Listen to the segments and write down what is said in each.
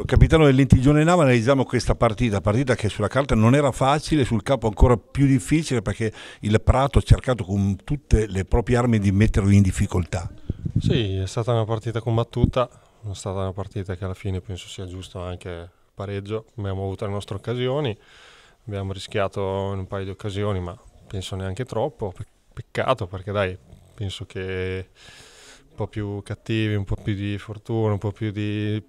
Ecco, capitano del Lentigione Nava analizziamo questa partita, partita che sulla carta non era facile, sul campo ancora più difficile perché il Prato ha cercato con tutte le proprie armi di metterlo in difficoltà. Sì, è stata una partita combattuta, è stata una partita che alla fine penso sia giusto anche pareggio, abbiamo avuto le nostre occasioni, abbiamo rischiato in un paio di occasioni ma penso neanche troppo, peccato perché dai, penso che un po' più cattivi, un po' più di fortuna, un po' più di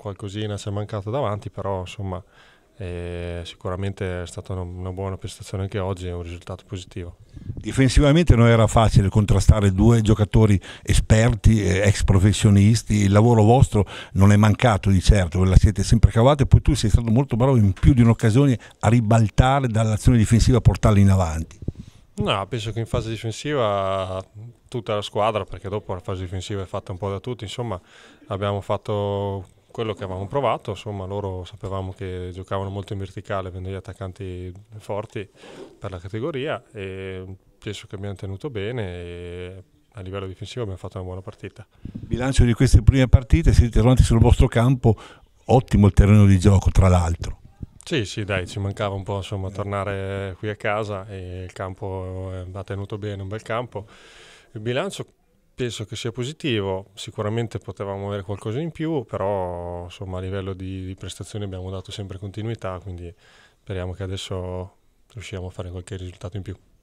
qualcosina si è mancato davanti, però insomma eh, sicuramente è stata una, una buona prestazione anche oggi è un risultato positivo. Difensivamente non era facile contrastare due giocatori esperti, eh, ex professionisti, il lavoro vostro non è mancato di certo, ve la siete sempre cavata e poi tu sei stato molto bravo in più di un'occasione a ribaltare dall'azione difensiva a portarla in avanti. No, penso che in fase difensiva tutta la squadra, perché dopo la fase difensiva è fatta un po' da tutti, insomma abbiamo fatto quello che avevamo provato, insomma loro sapevamo che giocavano molto in verticale, quindi gli attaccanti forti per la categoria e penso che abbiamo tenuto bene e a livello difensivo abbiamo fatto una buona partita. Bilancio di queste prime partite, siete davanti sul vostro campo, ottimo il terreno di gioco tra l'altro. Sì, sì, dai, ci mancava un po' insomma, tornare qui a casa e il campo va eh, tenuto bene, un bel campo. Il bilancio penso che sia positivo, sicuramente potevamo avere qualcosa in più, però insomma, a livello di, di prestazioni abbiamo dato sempre continuità, quindi speriamo che adesso riusciamo a fare qualche risultato in più.